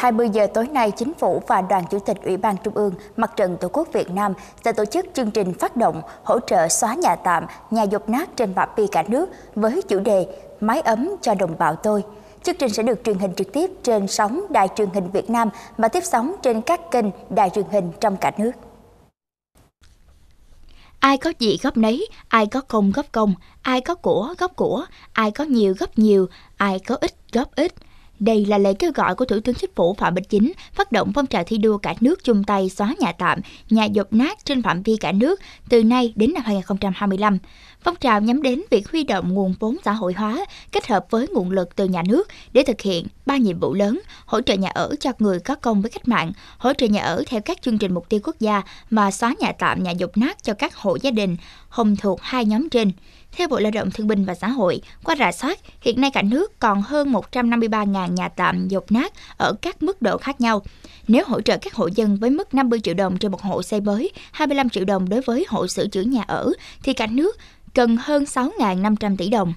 20 giờ tối nay, Chính phủ và Đoàn Chủ tịch Ủy ban Trung ương Mặt trận Tổ quốc Việt Nam sẽ tổ chức chương trình phát động hỗ trợ xóa nhà tạm, nhà dột nát trên phạm vi cả nước với chủ đề Mái ấm cho đồng bào tôi. Chương trình sẽ được truyền hình trực tiếp trên sóng Đài truyền hình Việt Nam và tiếp sóng trên các kênh đài truyền hình trong cả nước. Ai có gì góp nấy, ai có công góp công, ai có của góp của, ai có nhiều góp nhiều, ai có ít góp ít – đây là lời kêu gọi của Thủ tướng Chính phủ Phạm Minh Chính phát động phong trào thi đua cả nước chung tay xóa nhà tạm, nhà dột nát trên phạm vi cả nước từ nay đến năm 2025. Phong trào nhắm đến việc huy động nguồn vốn xã hội hóa kết hợp với nguồn lực từ nhà nước để thực hiện ba nhiệm vụ lớn: hỗ trợ nhà ở cho người có công với cách mạng, hỗ trợ nhà ở theo các chương trình mục tiêu quốc gia và xóa nhà tạm, nhà dột nát cho các hộ gia đình, hồng thuộc hai nhóm trên. Theo Bộ Lao động Thương binh và Xã hội, qua rà soát, hiện nay cả nước còn hơn 153.000 nhà tạm dột nát ở các mức độ khác nhau. Nếu hỗ trợ các hộ dân với mức 50 triệu đồng trên một hộ xây mới, 25 triệu đồng đối với hộ sửa chữa nhà ở, thì cả nước cần hơn 6.500 tỷ đồng.